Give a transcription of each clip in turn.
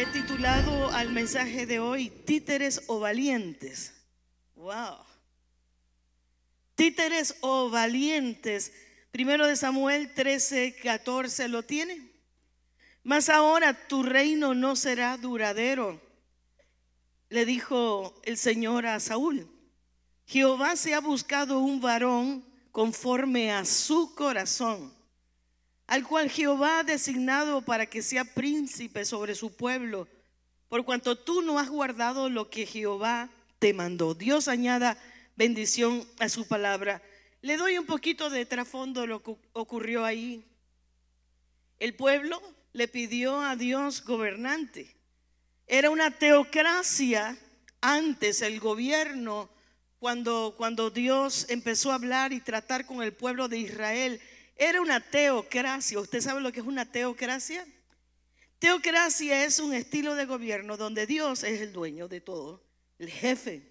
he titulado al mensaje de hoy Títeres o Valientes. ¡Wow! Títeres o Valientes. Primero de Samuel 13, 14, ¿lo tiene? Mas ahora tu reino no será duradero, le dijo el Señor a Saúl. Jehová se ha buscado un varón conforme a su corazón al cual Jehová ha designado para que sea príncipe sobre su pueblo, por cuanto tú no has guardado lo que Jehová te mandó. Dios añada bendición a su palabra. Le doy un poquito de trasfondo lo que ocurrió ahí. El pueblo le pidió a Dios gobernante. Era una teocracia antes el gobierno cuando, cuando Dios empezó a hablar y tratar con el pueblo de Israel era una teocracia. ¿Usted sabe lo que es una teocracia? Teocracia es un estilo de gobierno donde Dios es el dueño de todo, el jefe,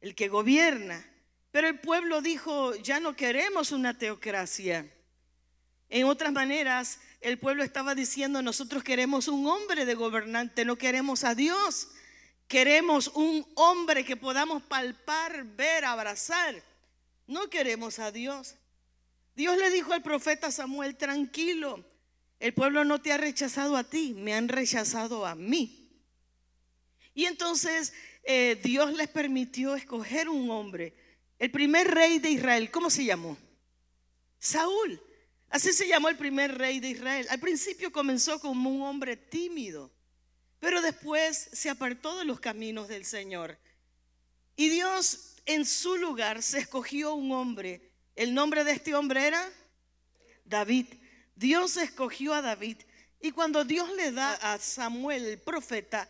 el que gobierna. Pero el pueblo dijo, ya no queremos una teocracia. En otras maneras, el pueblo estaba diciendo, nosotros queremos un hombre de gobernante, no queremos a Dios. Queremos un hombre que podamos palpar, ver, abrazar. No queremos a Dios. Dios le dijo al profeta Samuel, tranquilo, el pueblo no te ha rechazado a ti, me han rechazado a mí. Y entonces eh, Dios les permitió escoger un hombre. El primer rey de Israel, ¿cómo se llamó? Saúl. Así se llamó el primer rey de Israel. Al principio comenzó como un hombre tímido, pero después se apartó de los caminos del Señor. Y Dios en su lugar se escogió un hombre el nombre de este hombre era David. Dios escogió a David. Y cuando Dios le da a Samuel, el profeta,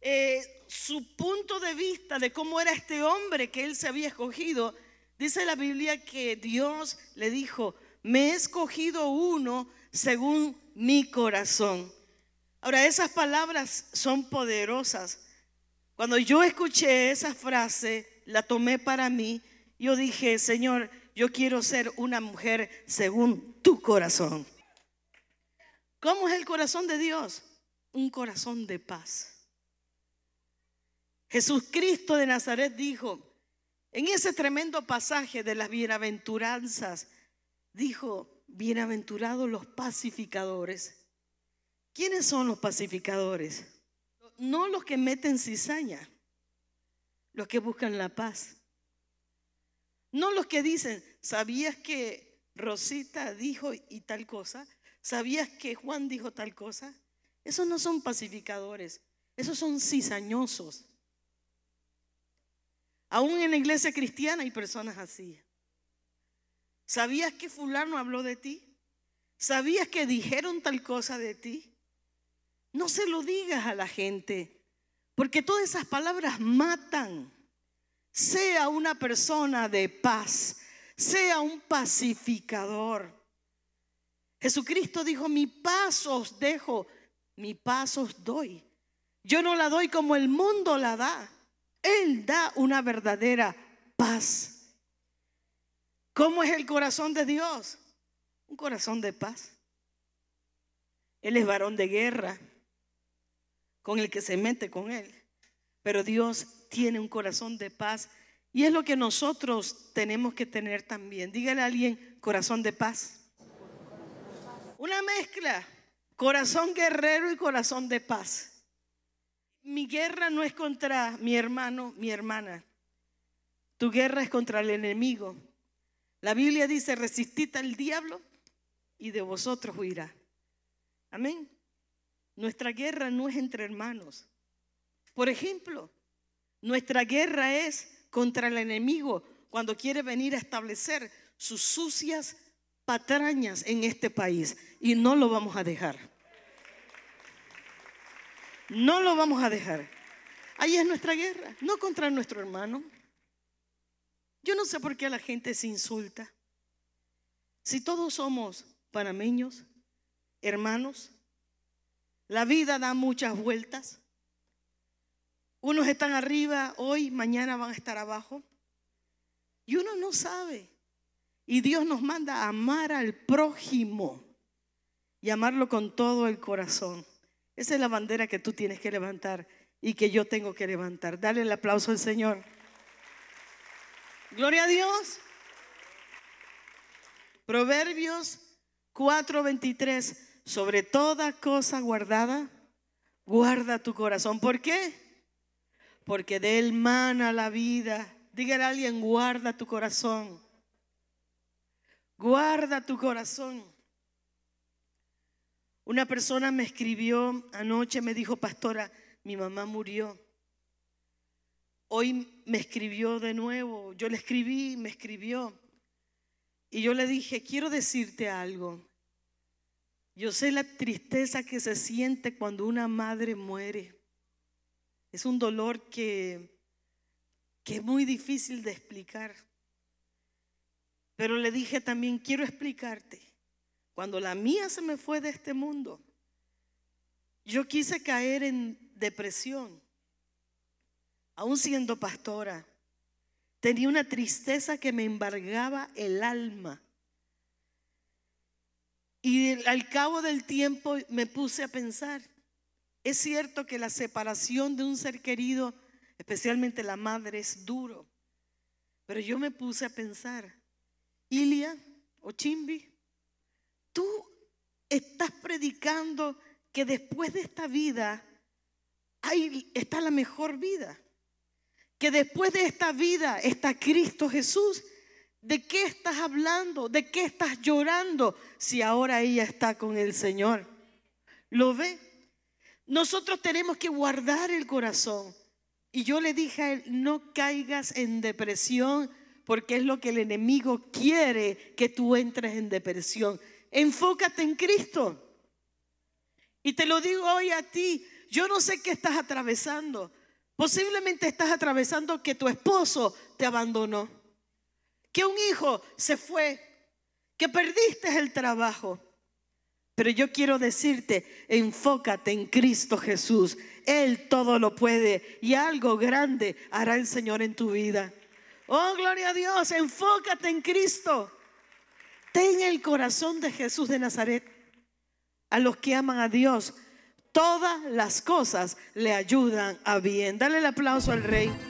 eh, su punto de vista de cómo era este hombre que él se había escogido, dice la Biblia que Dios le dijo, me he escogido uno según mi corazón. Ahora, esas palabras son poderosas. Cuando yo escuché esa frase, la tomé para mí, yo dije, Señor, yo quiero ser una mujer según tu corazón. ¿Cómo es el corazón de Dios? Un corazón de paz. Jesús Cristo de Nazaret dijo, en ese tremendo pasaje de las bienaventuranzas, dijo, bienaventurados los pacificadores. ¿Quiénes son los pacificadores? No los que meten cizaña, los que buscan la paz. No los que dicen, ¿sabías que Rosita dijo y tal cosa? ¿Sabías que Juan dijo tal cosa? Esos no son pacificadores, esos son cizañosos. Aún en la iglesia cristiana hay personas así. ¿Sabías que fulano habló de ti? ¿Sabías que dijeron tal cosa de ti? No se lo digas a la gente, porque todas esas palabras matan. Sea una persona de paz, sea un pacificador. Jesucristo dijo, mi paz os dejo, mi paz os doy. Yo no la doy como el mundo la da. Él da una verdadera paz. ¿Cómo es el corazón de Dios? Un corazón de paz. Él es varón de guerra con el que se mete con él. Pero Dios tiene un corazón de paz y es lo que nosotros tenemos que tener también. Dígale a alguien, corazón de paz. Una mezcla, corazón guerrero y corazón de paz. Mi guerra no es contra mi hermano, mi hermana. Tu guerra es contra el enemigo. La Biblia dice, Resistita al diablo y de vosotros huirá. Amén. Nuestra guerra no es entre hermanos. Por ejemplo, nuestra guerra es contra el enemigo cuando quiere venir a establecer sus sucias patrañas en este país y no lo vamos a dejar. No lo vamos a dejar. Ahí es nuestra guerra, no contra nuestro hermano. Yo no sé por qué la gente se insulta. Si todos somos panameños, hermanos, la vida da muchas vueltas. Unos están arriba hoy, mañana van a estar abajo. Y uno no sabe. Y Dios nos manda amar al prójimo y amarlo con todo el corazón. Esa es la bandera que tú tienes que levantar y que yo tengo que levantar. Dale el aplauso al Señor. Gloria a Dios. Proverbios 4:23. Sobre toda cosa guardada, guarda tu corazón. ¿Por qué? porque de él mana la vida. Dígale a alguien, guarda tu corazón. Guarda tu corazón. Una persona me escribió anoche, me dijo, pastora, mi mamá murió. Hoy me escribió de nuevo, yo le escribí, me escribió. Y yo le dije, quiero decirte algo. Yo sé la tristeza que se siente cuando una madre muere. Es un dolor que, es muy difícil de explicar. Pero le dije también, quiero explicarte, cuando la mía se me fue de este mundo, yo quise caer en depresión, aún siendo pastora. Tenía una tristeza que me embargaba el alma. Y al cabo del tiempo me puse a pensar, es cierto que la separación de un ser querido, especialmente la madre, es duro. Pero yo me puse a pensar, Ilia o Chimbi, tú estás predicando que después de esta vida ahí está la mejor vida. Que después de esta vida está Cristo Jesús. ¿De qué estás hablando? ¿De qué estás llorando si ahora ella está con el Señor? ¿Lo ve? Nosotros tenemos que guardar el corazón. Y yo le dije a él, no caigas en depresión porque es lo que el enemigo quiere que tú entres en depresión. Enfócate en Cristo. Y te lo digo hoy a ti, yo no sé qué estás atravesando. Posiblemente estás atravesando que tu esposo te abandonó, que un hijo se fue, que perdiste el trabajo, pero yo quiero decirte, enfócate en Cristo Jesús. Él todo lo puede y algo grande hará el Señor en tu vida. Oh, gloria a Dios, enfócate en Cristo. Ten el corazón de Jesús de Nazaret. A los que aman a Dios, todas las cosas le ayudan a bien. Dale el aplauso al Rey.